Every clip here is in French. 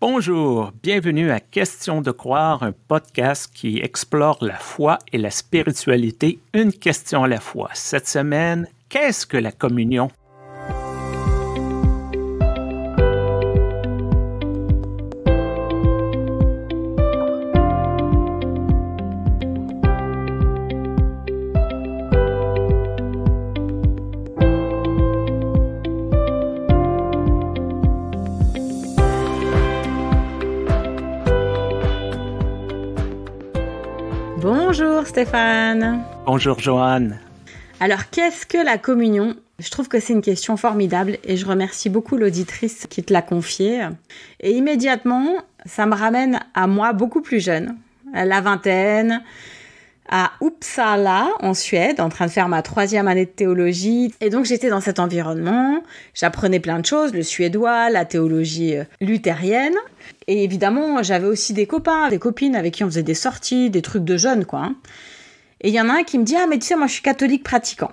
Bonjour, bienvenue à Question de croire, un podcast qui explore la foi et la spiritualité, une question à la fois. Cette semaine, qu'est-ce que la communion Bonjour Joanne. Alors qu'est-ce que la communion Je trouve que c'est une question formidable et je remercie beaucoup l'auditrice qui te l'a confiée. Et immédiatement, ça me ramène à moi beaucoup plus jeune, à la vingtaine, à Uppsala en Suède, en train de faire ma troisième année de théologie. Et donc j'étais dans cet environnement, j'apprenais plein de choses, le suédois, la théologie euh, luthérienne. Et évidemment, j'avais aussi des copains, des copines avec qui on faisait des sorties, des trucs de jeunes, quoi. Hein. Et il y en a un qui me dit Ah, mais tu sais, moi je suis catholique pratiquant.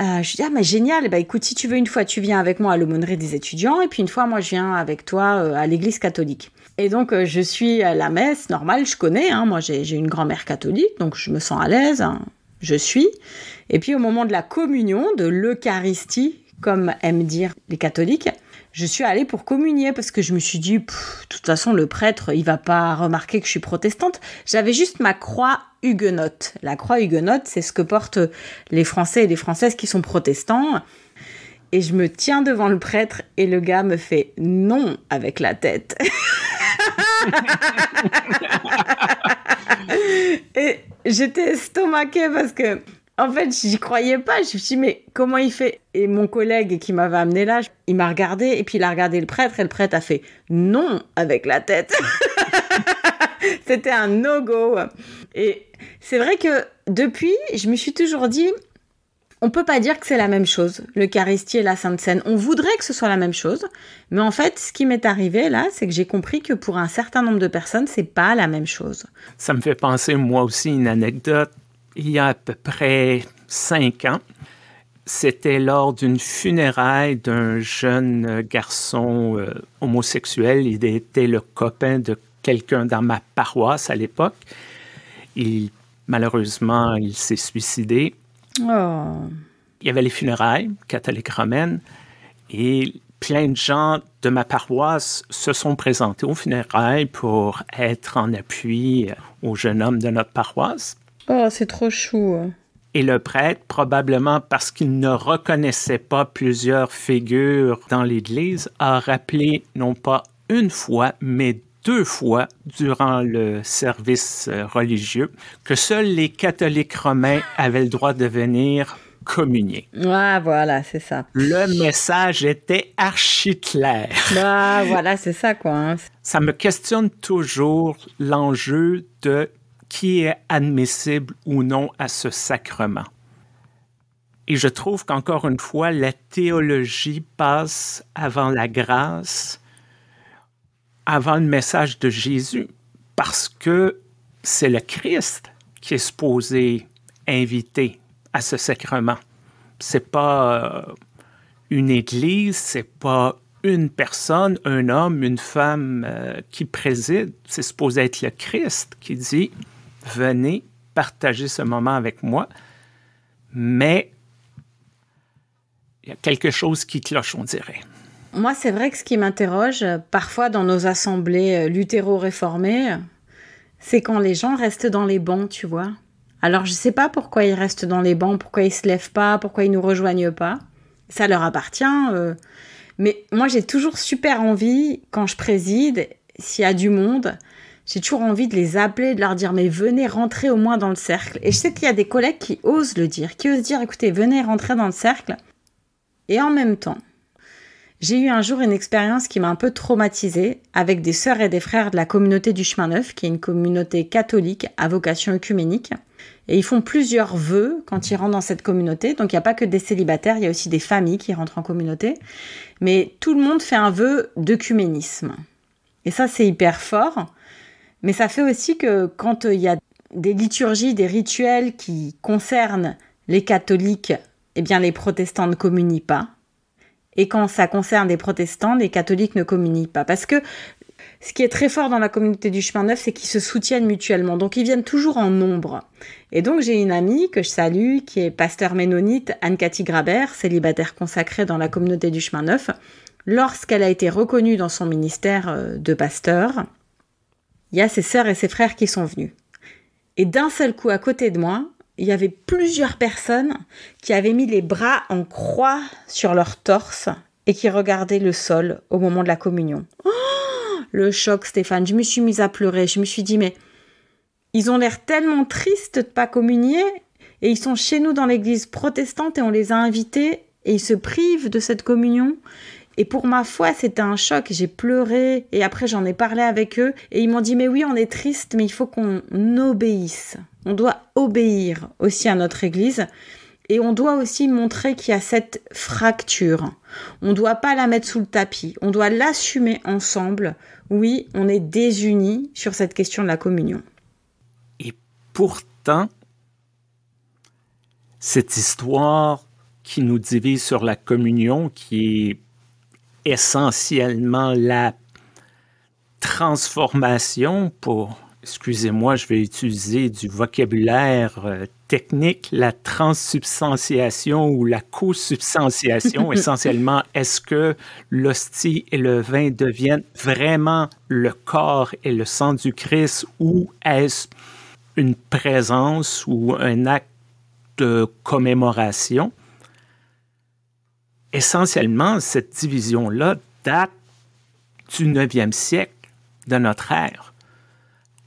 Euh, je dis, ah, mais génial, bah, écoute, si tu veux, une fois, tu viens avec moi à l'aumônerie des étudiants, et puis une fois, moi, je viens avec toi euh, à l'église catholique. Et donc, euh, je suis à la messe, normale je connais, hein. moi, j'ai une grand-mère catholique, donc je me sens à l'aise, hein. je suis. Et puis, au moment de la communion, de l'Eucharistie, comme aiment dire les catholiques, je suis allée pour communier parce que je me suis dit, de toute façon, le prêtre, il va pas remarquer que je suis protestante. J'avais juste ma croix huguenote. La croix huguenote, c'est ce que portent les Français et les Françaises qui sont protestants. Et je me tiens devant le prêtre et le gars me fait non avec la tête. et j'étais estomaquée parce que en fait, j'y croyais pas. Je me suis dit, mais comment il fait Et mon collègue qui m'avait amené là, il m'a regardé et puis il a regardé le prêtre et le prêtre a fait non avec la tête. C'était un no-go. Et c'est vrai que depuis, je me suis toujours dit, on peut pas dire que c'est la même chose, l'Eucharistie et la Sainte Seine. On voudrait que ce soit la même chose, mais en fait, ce qui m'est arrivé là, c'est que j'ai compris que pour un certain nombre de personnes, c'est pas la même chose. Ça me fait penser moi aussi une anecdote il y a à peu près cinq ans. C'était lors d'une funéraille d'un jeune garçon euh, homosexuel. Il était le copain de quelqu'un dans ma paroisse à l'époque. Il, malheureusement, il s'est suicidé. Oh. Il y avait les funérailles catholiques romaines et plein de gens de ma paroisse se sont présentés aux funérailles pour être en appui au jeune homme de notre paroisse. Oh, c'est trop chou. Hein. Et le prêtre, probablement parce qu'il ne reconnaissait pas plusieurs figures dans l'Église, a rappelé non pas une fois, mais deux fois durant le service euh, religieux que seuls les catholiques romains avaient le droit de venir communier. Ah, voilà, c'est ça. Le message était archi clair. Ah, voilà, c'est ça, quoi. Hein. Ça me questionne toujours l'enjeu de qui est admissible ou non à ce sacrement. Et je trouve qu'encore une fois, la théologie passe avant la grâce, avant le message de Jésus, parce que c'est le Christ qui est supposé inviter à ce sacrement. C'est pas euh, une église, c'est pas une personne, un homme, une femme euh, qui préside. C'est supposé être le Christ qui dit venez partager ce moment avec moi, mais il y a quelque chose qui cloche, on dirait. Moi, c'est vrai que ce qui m'interroge, euh, parfois dans nos assemblées euh, luthéro-réformées, euh, c'est quand les gens restent dans les bancs, tu vois. Alors, je ne sais pas pourquoi ils restent dans les bancs, pourquoi ils se lèvent pas, pourquoi ils nous rejoignent pas. Ça leur appartient. Mais moi, j'ai toujours super envie, quand je préside, s'il y a du monde, j'ai toujours envie de les appeler, de leur dire mais venez rentrer au moins dans le cercle. Et je sais qu'il y a des collègues qui osent le dire, qui osent dire écoutez, venez rentrer dans le cercle. Et en même temps, j'ai eu un jour une expérience qui m'a un peu traumatisée avec des sœurs et des frères de la communauté du Chemin Neuf, qui est une communauté catholique à vocation œcuménique. Et ils font plusieurs vœux quand ils rentrent dans cette communauté. Donc il n'y a pas que des célibataires, il y a aussi des familles qui rentrent en communauté. Mais tout le monde fait un vœu d'œcuménisme. Et ça, c'est hyper fort. Mais ça fait aussi que quand euh, il y a des liturgies, des rituels qui concernent les catholiques, eh bien les protestants ne communient pas. Et quand ça concerne les protestants, les catholiques ne communient pas. Parce que ce qui est très fort dans la communauté du chemin neuf, c'est qu'ils se soutiennent mutuellement. Donc ils viennent toujours en nombre. Et donc j'ai une amie que je salue, qui est pasteur ménonite, Anne-Cathy Graber, célibataire consacrée dans la communauté du chemin neuf. Lorsqu'elle a été reconnue dans son ministère euh, de pasteur, il y a ses sœurs et ses frères qui sont venus. Et d'un seul coup, à côté de moi, il y avait plusieurs personnes qui avaient mis les bras en croix sur leur torse et qui regardaient le sol au moment de la communion. Oh, le choc, Stéphane, je me suis mise à pleurer. Je me suis dit, mais ils ont l'air tellement tristes de pas communier et ils sont chez nous dans l'église protestante et on les a invités et ils se privent de cette communion et pour ma foi, c'était un choc. J'ai pleuré et après j'en ai parlé avec eux et ils m'ont dit mais oui, on est triste, mais il faut qu'on obéisse. On doit obéir aussi à notre Église. Et on doit aussi montrer qu'il y a cette fracture. On ne doit pas la mettre sous le tapis. On doit l'assumer ensemble. Oui, on est désunis sur cette question de la communion. Et pourtant, cette histoire qui nous divise sur la communion, qui est essentiellement la transformation pour, excusez-moi, je vais utiliser du vocabulaire euh, technique, la transsubstantiation ou la co-substantiation. essentiellement, est-ce que l'hostie et le vin deviennent vraiment le corps et le sang du Christ ou est-ce une présence ou un acte de commémoration? essentiellement, cette division-là date du 9e siècle de notre ère.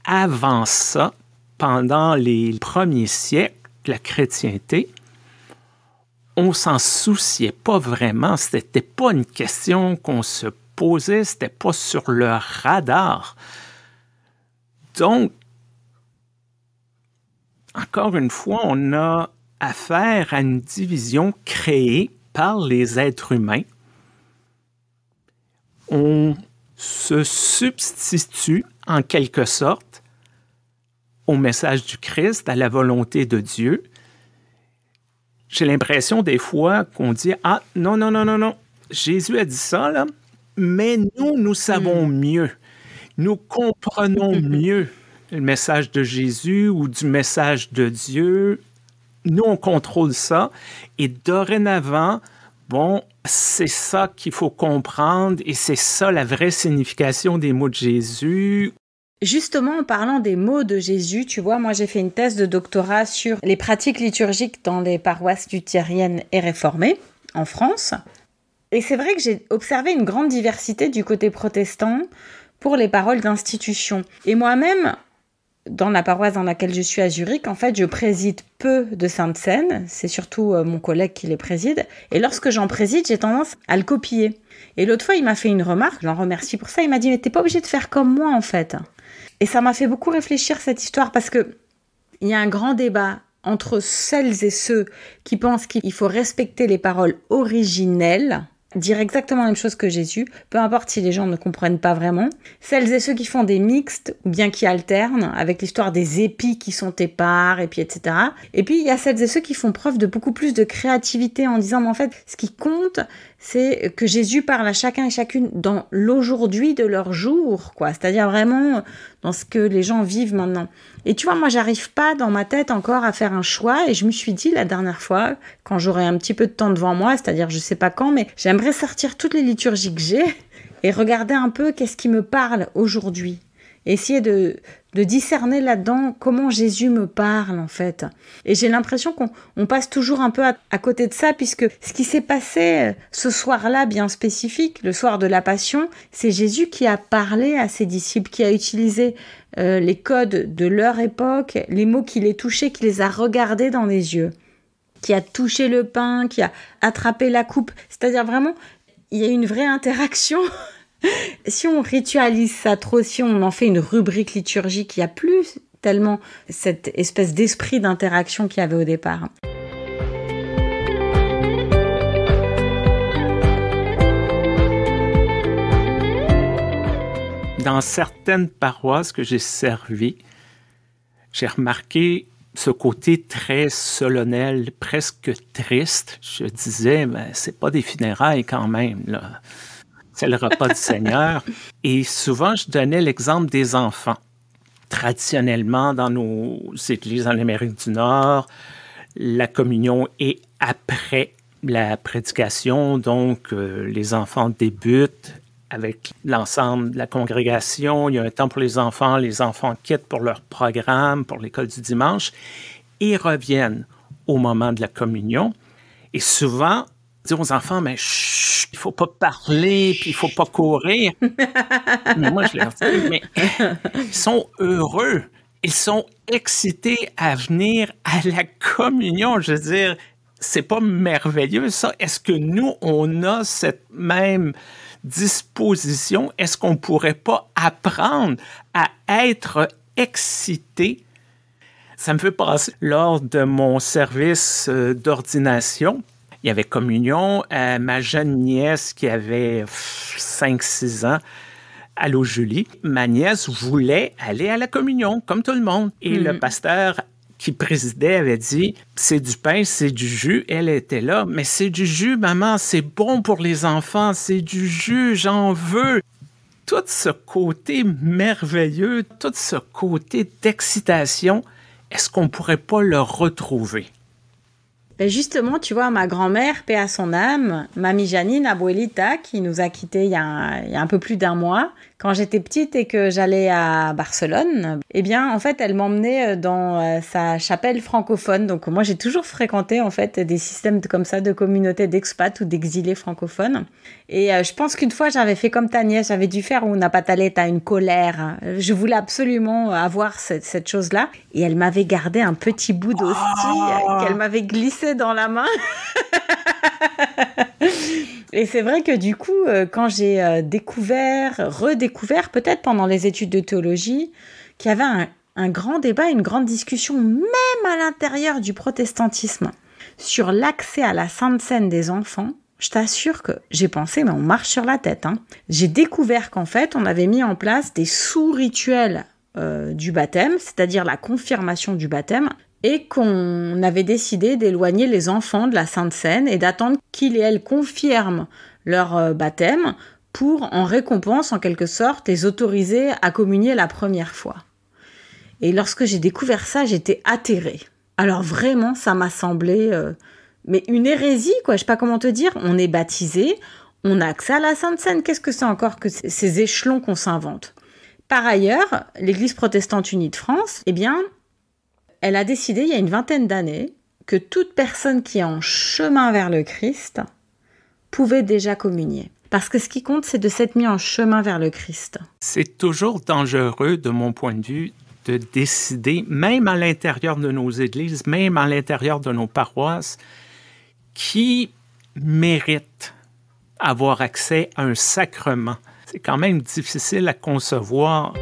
Avant ça, pendant les premiers siècles, de la chrétienté, on s'en souciait pas vraiment. Ce n'était pas une question qu'on se posait, Ce n'était pas sur le radar. Donc, encore une fois, on a affaire à une division créée par les êtres humains, on se substitue en quelque sorte au message du Christ, à la volonté de Dieu. J'ai l'impression des fois qu'on dit Ah, non, non, non, non, non, Jésus a dit ça, là, mais nous, nous savons hmm. mieux. Nous comprenons mieux le message de Jésus ou du message de Dieu nous, on contrôle ça. Et dorénavant, bon, c'est ça qu'il faut comprendre et c'est ça la vraie signification des mots de Jésus. Justement, en parlant des mots de Jésus, tu vois, moi j'ai fait une thèse de doctorat sur les pratiques liturgiques dans les paroisses luthériennes et réformées en France. Et c'est vrai que j'ai observé une grande diversité du côté protestant pour les paroles d'institution. Et moi-même, dans la paroisse dans laquelle je suis à Zurich, en fait, je préside peu de sainte seine C'est surtout euh, mon collègue qui les préside. Et lorsque j'en préside, j'ai tendance à le copier. Et l'autre fois, il m'a fait une remarque, je l'en remercie pour ça. Il m'a dit, mais t'es pas obligé de faire comme moi, en fait. Et ça m'a fait beaucoup réfléchir cette histoire parce que il y a un grand débat entre celles et ceux qui pensent qu'il faut respecter les paroles originelles dire exactement la même chose que Jésus, peu importe si les gens ne comprennent pas vraiment. Celles et ceux qui font des mixtes, ou bien qui alternent, avec l'histoire des épis qui sont épars, et puis etc. Et puis il y a celles et ceux qui font preuve de beaucoup plus de créativité en disant, mais en fait, ce qui compte, c'est que Jésus parle à chacun et chacune dans l'aujourd'hui de leur jour, quoi. C'est-à-dire vraiment dans ce que les gens vivent maintenant. Et tu vois, moi, j'arrive pas dans ma tête encore à faire un choix. Et je me suis dit la dernière fois, quand j'aurai un petit peu de temps devant moi, c'est-à-dire je sais pas quand, mais j'aimerais sortir toutes les liturgies que j'ai et regarder un peu qu'est-ce qui me parle aujourd'hui essayer de, discerner là-dedans comment Jésus me parle en fait. Et j'ai l'impression qu'on passe toujours un peu à, côté de ça puisque ce qui s'est passé euh, ce soir-là bien spécifique, le soir de la Passion, c'est Jésus qui a parlé à ses disciples, qui a utilisé euh, les codes de leur époque, les mots qui les touchaient, qui les a regardés dans les yeux, qui a touché le pain, qui a attrapé la coupe. C'est-à-dire vraiment, il y a une vraie interaction si on ritualise ça trop, si on en fait une rubrique liturgique, il n'y a plus tellement cette espèce d'esprit d'interaction qu'il y avait au départ. Dans certaines paroisses que j'ai servies, j'ai remarqué ce côté très solennel, presque triste. Je disais, mais c'est pas des funérailles quand même, là c'est le repas du Seigneur. Et souvent, je donnais l'exemple des enfants. Traditionnellement, dans nos églises en Amérique du Nord, la communion est après la prédication, donc euh, les enfants débutent avec l'ensemble de la congrégation, il y a un temps pour les enfants, les enfants quittent pour leur programme, pour l'école du dimanche, et reviennent au moment de la communion. Et souvent, dire aux enfants, mais chut, il faut pas parler, puis il faut pas courir. mais moi, je leur dis, mais ils sont heureux. Ils sont excités à venir à la communion. Je veux dire, c'est pas merveilleux, ça. Est-ce que nous, on a cette même disposition? Est-ce qu'on pourrait pas apprendre à être excité? Ça me fait penser, lors de mon service euh, d'ordination il y avait communion. Euh, ma jeune nièce qui avait 5-6 ans, Allô Julie, ma nièce voulait aller à la communion, comme tout le monde. Et le mhm. pasteur qui présidait avait dit c'est du pain, c'est du jus. Elle était là, mais c'est du jus, maman, c'est bon pour les enfants, c'est du jus, j'en veux. Tout ce côté merveilleux, tout ce côté d'excitation, est-ce qu'on pourrait pas le retrouver? Ben, justement, tu vois, ma grand-mère, paix à son âme, mamie Janine, abuelita, qui nous a quittés il y a il y a un peu plus d'un mois, quand j'étais petite et que j'allais à Barcelone, eh bien, en fait, elle m'emmenait euh, dans euh, sa chapelle francophone. Donc, moi, j'ai toujours fréquenté, en fait, des systèmes comme ça de communautés d'expats ou d'exilés francophones. Et euh, je pense qu'une fois, j'avais fait comme ta nièce, j'avais dû faire pas n'a tête à une colère. Je voulais absolument avoir cette, chose-là. Et elle m'avait gardé un petit bout d'hostie oh qu'elle m'avait glissé dans la main. Et c'est vrai que du coup, euh, quand j'ai euh, découvert, redécouvert, peut-être pendant les études de théologie, qu'il y avait un, grand débat, une grande discussion, même à l'intérieur du protestantisme, sur l'accès à la Sainte Seine des enfants, je t'assure que j'ai pensé, mais on marche sur la tête. Hein. J'ai découvert qu'en fait, on avait mis en place des sous-rituels euh, du baptême, c'est-à-dire la confirmation du baptême, et qu'on avait décidé d'éloigner les enfants de la Sainte Seine et d'attendre qu'ils et elles confirment leur euh, baptême pour, en récompense en quelque sorte, les autoriser à communier la première fois. Et lorsque j'ai découvert ça, j'étais atterrée. Alors vraiment, ça m'a semblé euh, mais une hérésie, quoi. Je sais pas comment te dire. On est baptisé, on a accès à la Sainte Seine. Qu'est-ce que c'est encore que ces échelons qu'on s'invente Par ailleurs, l'Église protestante unie de France, eh bien, elle a décidé il y a une vingtaine d'années que toute personne qui est en chemin vers le Christ pouvait déjà communier. Parce que ce qui compte, c'est de s'être mis en chemin vers le Christ. C'est toujours dangereux, de mon point de vue, de décider, même à l'intérieur de nos églises, même à l'intérieur de nos paroisses, qui mérite avoir accès à un sacrement. C'est quand même difficile à concevoir.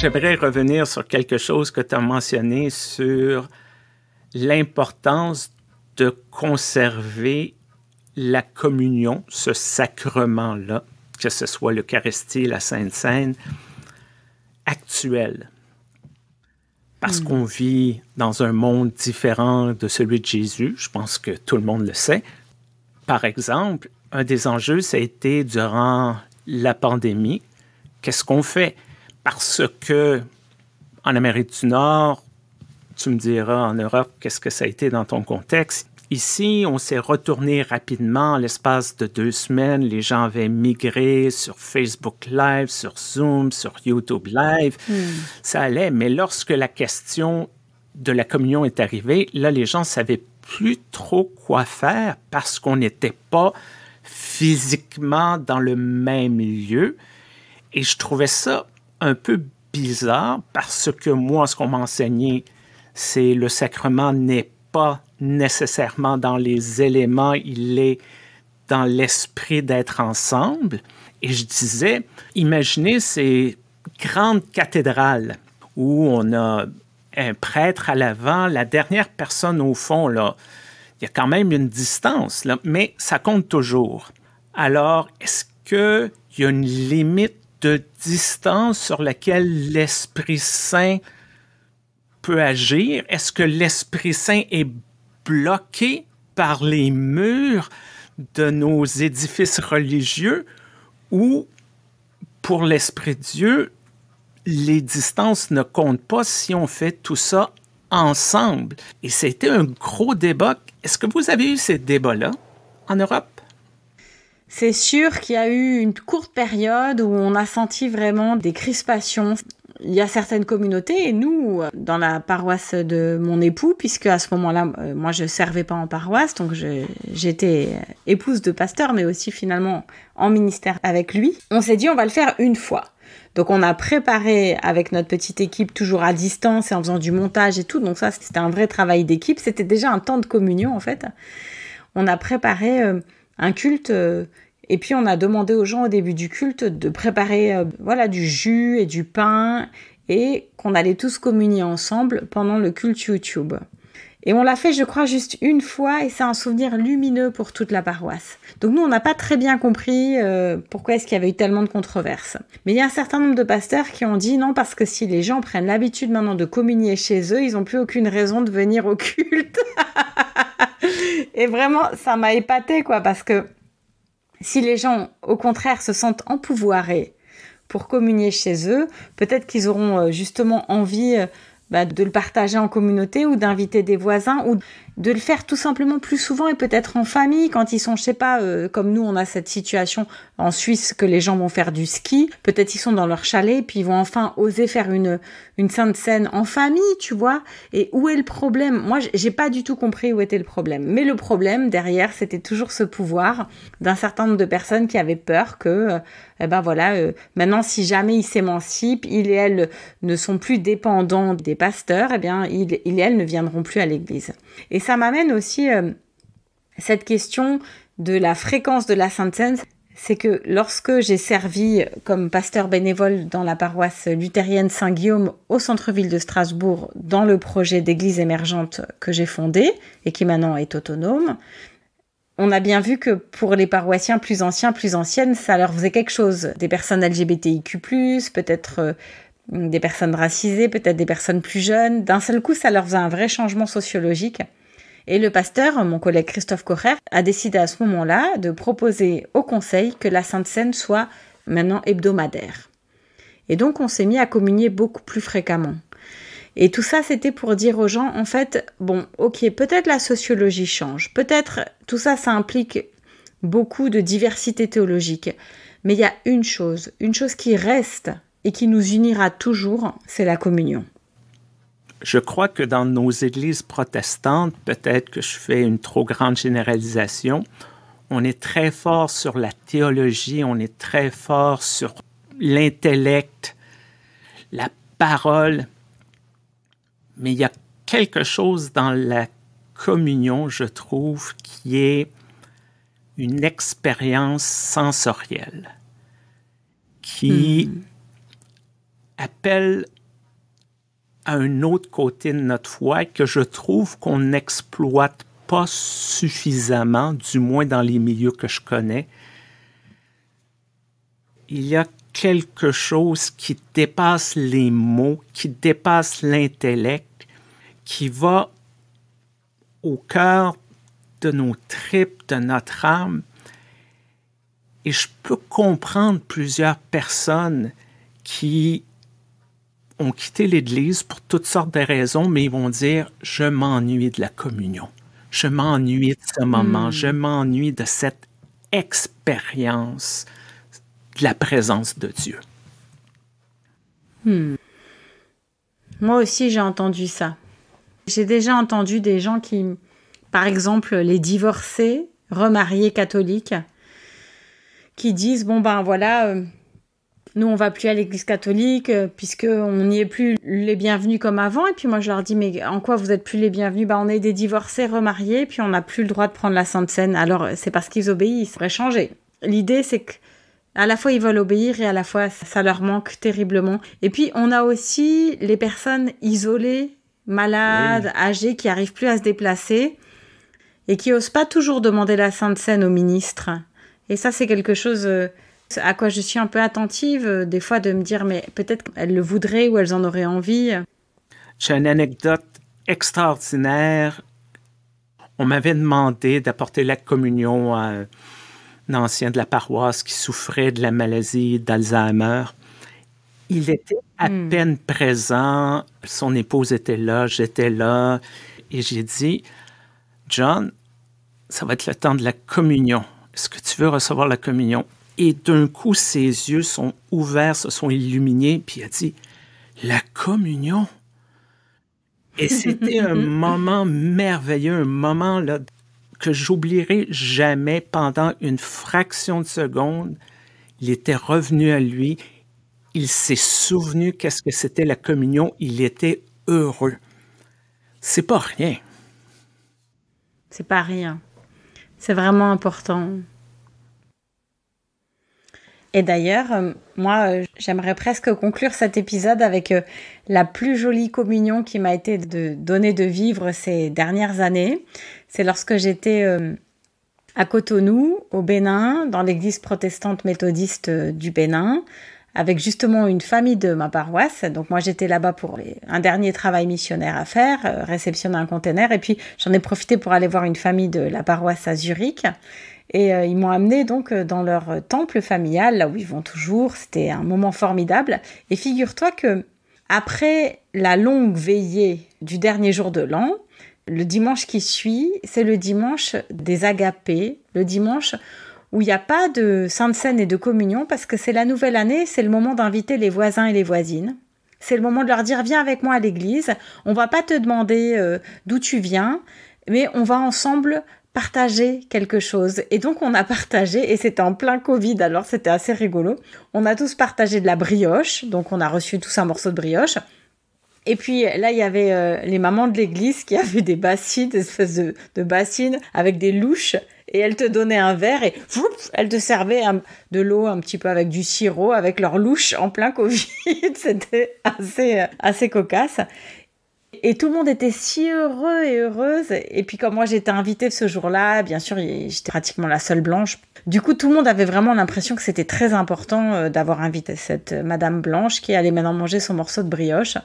J'aimerais revenir sur quelque chose que tu as mentionné sur l'importance de conserver la communion, ce sacrement-là, que ce soit l'Eucharistie, la Sainte-Seine, actuel. Parce hmm. qu'on vit dans un monde différent de celui de Jésus, je pense que tout le monde le sait. Par exemple, un des enjeux, ça a été durant la pandémie, qu'est-ce qu'on fait? parce que en Amérique du Nord, tu me diras en Europe, qu'est-ce que ça a été dans ton contexte? Ici, on s'est retourné rapidement. En l'espace de deux semaines, les gens avaient migré sur Facebook Live, sur Zoom, sur YouTube Live. Hmm. Ça allait, mais lorsque la question de la communion est arrivée, là, les gens ne savaient plus trop quoi faire parce qu'on n'était pas physiquement dans le même lieu. Et je trouvais ça un peu bizarre parce que moi, ce qu'on m'a enseigné, c'est le sacrement n'est pas nécessairement dans les éléments, il est dans l'esprit d'être ensemble. Et je disais, imaginez ces grandes cathédrales où on a un prêtre à l'avant, la dernière personne au fond, là. Il y a quand même une distance, mais ça compte toujours. Alors, est-ce qu'il y a une limite de distance sur laquelle l'Esprit Saint peut agir? Est-ce que l'Esprit Saint est bloqué par les murs de nos édifices religieux ou pour l'Esprit Dieu, les distances ne comptent pas si on fait tout ça ensemble. Et c'était un gros débat. Est-ce que vous avez eu ces débats-là en Europe? C'est sûr qu'il y a eu une courte période où on a senti vraiment des crispations. Il y a certaines communautés, et nous, euh, dans la paroisse de mon époux, puisque à ce moment-là, euh, moi, je servais pas en paroisse, donc j'étais euh, épouse de pasteur, mais aussi finalement en ministère avec lui. On s'est dit, on va le faire une fois. Donc on a préparé avec notre petite équipe, toujours à distance et en faisant du montage et tout. Donc ça, c'était un vrai travail d'équipe. C'était déjà un temps de communion, en fait. On a préparé un culte. Euh, et puis on a demandé aux gens au début du culte de préparer euh, voilà du jus et du pain et qu'on allait tous communier ensemble pendant le culte YouTube. Et on l'a fait, je crois, juste une fois, et c'est un souvenir lumineux pour toute la paroisse. Donc nous, on n'a pas très bien compris euh, pourquoi est-ce qu'il y avait eu tellement de controverses. Mais il y a un certain nombre de pasteurs qui ont dit non, parce que si les gens prennent l'habitude maintenant de communier chez eux, ils n'ont plus aucune raison de venir au culte. Et vraiment, ça m'a épaté, quoi, parce que si les gens, au contraire, se sentent empouvoirés pour communier chez eux, peut-être qu'ils auront euh, justement envie euh, bah, de le partager en communauté ou d'inviter des voisins ou de le faire tout simplement plus souvent et peut-être en famille quand ils sont, je sais pas, euh, comme nous on a cette situation en Suisse que les gens vont faire du ski, peut-être ils sont dans leur chalet puis ils vont enfin oser faire une une sainte scène en famille, tu vois. Et où est le problème Moi, j'ai pas du tout compris où était le problème. Mais le problème derrière, c'était toujours ce pouvoir d'un certain nombre de personnes qui avaient peur que, euh, eh ben voilà, euh, maintenant si jamais ils s'émancipent, ils et elles ne sont plus dépendants des pasteurs, eh bien ils et elles ne viendront plus à l'église. Et ça m'amène aussi à euh, cette question de la fréquence de la Sainte C'est que lorsque j'ai servi comme pasteur bénévole dans la paroisse luthérienne Saint-Guillaume au centre-ville de Strasbourg dans le projet d'église émergente que j'ai fondé et qui maintenant est autonome, on a bien vu que pour les paroissiens plus anciens, plus anciennes, ça leur faisait quelque chose. Des personnes LGBTIQ, peut-être euh, des personnes racisées, peut-être des personnes plus jeunes. D'un seul coup, ça leur faisait un vrai changement sociologique. Et le pasteur, mon collègue Christophe Correr, a décidé à ce moment-là de proposer au Conseil que la Sainte Seine soit maintenant hebdomadaire. Et donc on s'est mis à communier beaucoup plus fréquemment. Et tout ça, c'était pour dire aux gens, en fait, bon, ok, peut-être la sociologie change, peut-être tout ça, ça implique beaucoup de diversité théologique, mais il y a une chose, une chose qui reste et qui nous unira toujours, c'est la communion je crois que dans nos églises protestantes, peut-être que je fais une trop grande généralisation, on est très fort sur la théologie, on est très fort sur l'intellect, la parole, mais il y a quelque chose dans la communion, je trouve, qui est une expérience sensorielle, qui hmm. appelle un autre côté de notre foi que je trouve qu'on n'exploite pas suffisamment, du moins dans les milieux que je connais. Il y a quelque chose qui dépasse les mots, qui dépasse l'intellect, qui va au cœur de nos tripes, de notre âme. Et je peux comprendre plusieurs personnes qui ont quitté l'Église pour toutes sortes de raisons, mais ils vont dire, je m'ennuie de la communion, je m'ennuie de ce moment, hmm. je m'ennuie de cette expérience de la présence de Dieu. Hmm. Moi aussi, j'ai entendu ça. J'ai déjà entendu des gens qui, par exemple, les divorcés, remariés catholiques, qui disent, bon ben voilà, euh, nous on va plus à l'église catholique euh, puisque on n'y est plus les bienvenus comme avant et puis moi je leur dis mais en quoi vous êtes plus les bienvenus bah on est des divorcés remariés puis on n'a plus le droit de prendre la sainte Seine. alors euh, c'est parce qu'ils obéissent ça changer l'idée c'est que à la fois ils veulent obéir et à la fois ça leur manque terriblement et puis on a aussi les personnes isolées malades âgées qui arrivent plus à se déplacer et qui osent pas toujours demander la sainte Seine au ministre et ça c'est quelque chose euh, à quoi je suis un peu attentive, euh, des fois de me dire, mais peut-être qu'elles le voudraient ou elles en auraient envie. J'ai une anecdote extraordinaire. On m'avait demandé d'apporter la communion à un ancien de la paroisse qui souffrait de la maladie d'Alzheimer. Il était à hmm. peine présent, son épouse était là, j'étais là, et j'ai dit, John, ça va être le temps de la communion. Est-ce que tu veux recevoir la communion? Et d'un coup, ses yeux sont ouverts, se sont illuminés, puis a dit La communion. Et c'était un moment merveilleux, un moment là, que j'oublierai jamais pendant une fraction de seconde. Il était revenu à lui. Il s'est souvenu qu'est-ce que c'était la communion. Il était heureux. C'est pas rien. C'est pas rien. C'est vraiment important. Et d'ailleurs, euh, moi, euh, j'aimerais presque conclure cet épisode avec euh, la plus jolie communion qui m'a été de donner de vivre ces dernières années. C'est lorsque j'étais à Cotonou, au Bénin, dans l'église protestante méthodiste du Bénin, avec justement une famille de ma paroisse. Donc moi, j'étais là-bas pour un dernier travail missionnaire à faire, réceptionner un conteneur, et puis j'en ai profité pour aller voir une famille de la paroisse à Zurich. Et euh, ils m'ont amené donc euh, dans leur euh, temple familial, là où ils vont toujours. C'était un moment formidable. Et figure-toi que après la longue veillée du dernier jour de l'an, le dimanche qui suit, c'est le dimanche des agapés, le dimanche où il n'y a pas de sainte scène et de communion parce que c'est la nouvelle année, c'est le moment d'inviter les voisins et les voisines. C'est le moment de leur dire viens avec moi à l'église, on va pas te demander d'où tu viens, mais on va ensemble partager quelque chose. Et donc on a partagé, et c'était en plein Covid, alors c'était assez rigolo. On a tous partagé de la brioche, donc on a reçu tous un morceau de brioche. Et puis là, il y avait euh, les mamans de l'église qui avaient des bassines, des espèces de, bassines avec des louches. Et elles te donnaient un verre et elles te servaient de l'eau un petit peu avec du sirop, avec leurs louches en plein Covid. C'était assez, euh, assez cocasse. Et tout le monde était si heureux et heureuse. Et puis comme moi j'étais invitée ce jour-là, bien sûr j'étais pratiquement la seule blanche. Du coup tout le monde avait vraiment l'impression que c'était très important euh, d'avoir invité cette Madame Blanche qui allait maintenant manger son morceau de brioche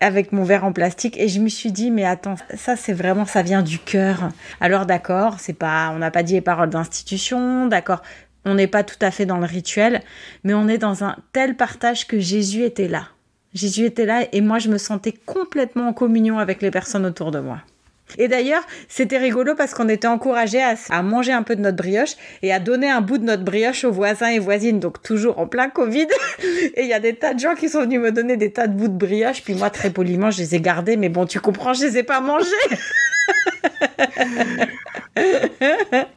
avec mon verre en plastique. Et je me suis dit mais attends, ça c'est vraiment, ça vient du cœur. Alors d'accord, c'est pas, on n'a pas dit les paroles d'institution, d'accord, on n'est pas tout à fait dans le rituel, mais on est dans un tel partage que Jésus était là. Jésus était là et moi je me sentais complètement en communion avec les personnes autour de moi. Et d'ailleurs, c'était rigolo parce qu'on était encouragés à, manger un peu de notre brioche et à donner un bout de notre brioche aux voisins et voisines. Donc toujours en plein Covid. et il y a des tas de gens qui sont venus me donner des tas de bouts de brioche. Puis moi, très poliment, je les ai gardés. Mais bon, tu comprends, je les ai pas mangés.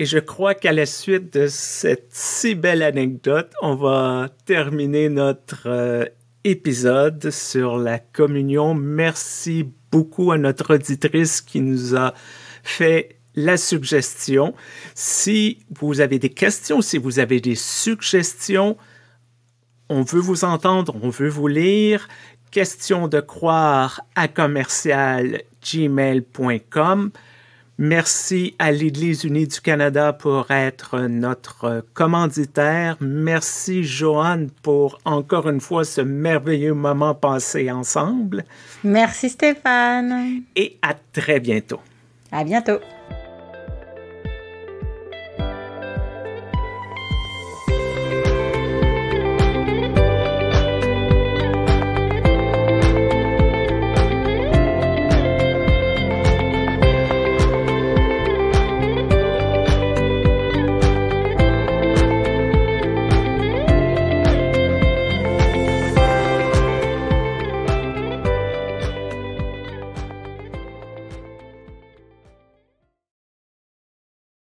Et je crois qu'à la suite de cette si belle anecdote, on va terminer notre euh, épisode sur la communion. Merci beaucoup à notre auditrice qui nous a fait la suggestion. Si vous avez des questions, si vous avez des suggestions, on veut vous entendre, on veut vous lire. Question de croire à commercial gmail.com. Merci à l'Église unie du Canada pour être notre commanditaire. Merci Joanne pour encore une fois ce merveilleux moment passé ensemble. Merci Stéphane. Et à très bientôt. À bientôt.